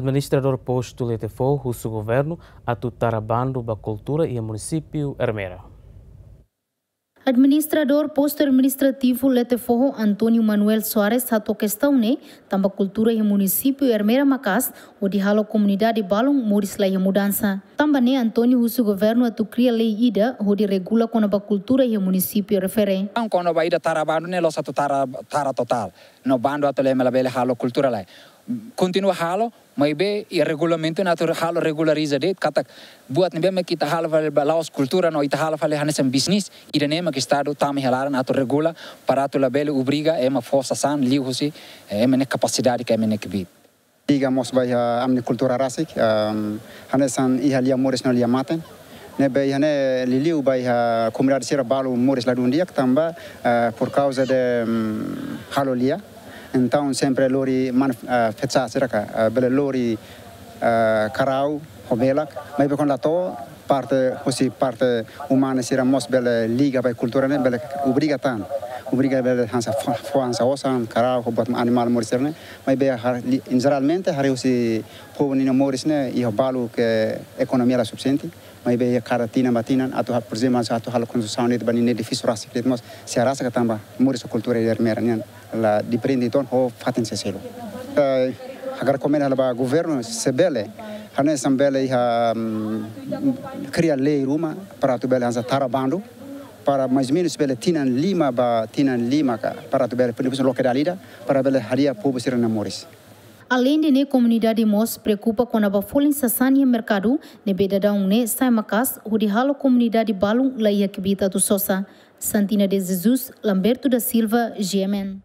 Administrador posto letefou russo governo a tutarabando da cultura e a município Hermeira. Administrador posto administrativo Leteforro Antônio Manuel Soares rato questão né tamba cultura e município Hermeira Macas o de halo comunidade Balum Moris e mudança tamba né Antônio russo governo atu cria lei ida o de regula com a cultura e município refere não com a ida tarabando né losa tara tara total no bando atu le melabele halo cultura lei. continua halo, mai be i e regulamento nato halo regulariza det kata buat nbe me kita halo vale balaos cultura no ita halo vale hanesen business i de nema ki stado tam halaran nato regula para tu la bele ubriga e ma fosa san li husi e me ne capacidade ke me ne kbi diga mos vai a ha, amne cultura rasik um, hanesan i halia mores no lia maten ne bai hane liliu bai ha komrad sira balu mores la dundiak tamba uh, por causa de um, halo lia então sempre lori man uh, fetsa seraka uh, bele lori karau uh, hobelak mai pe lato parte così parte umane sira mos bele liga bai cultura ne bele obriga tan obriga bele hansa fuansa osan carau, hobat animal moriserne mai be har generalmente har hosi povni no morisne i hobalu ke economia la subsenti mai be karatina matinan atau hal perzema satu hal konsusaun itu bani nedi fisurasi itu mas saya rasa ketamba muri so kultura dari meranian la diprendi ton ho fatin seselo agar komen hal ba governo se bele a nós hane sambele ha cria mm, lei ruma para tu bele hansa tarabando para mais menos bele tinan lima ba tinan lima para tu bele por isso pelipus lokadalida para bele haria pobo sirana moris Além de ne comunidade mos preocupa com a bafolin sasani mercado ne bedada macas, o de halo comunidade balum laia kibita do sosa Santina de Jesus, Lamberto da Silva, GMN.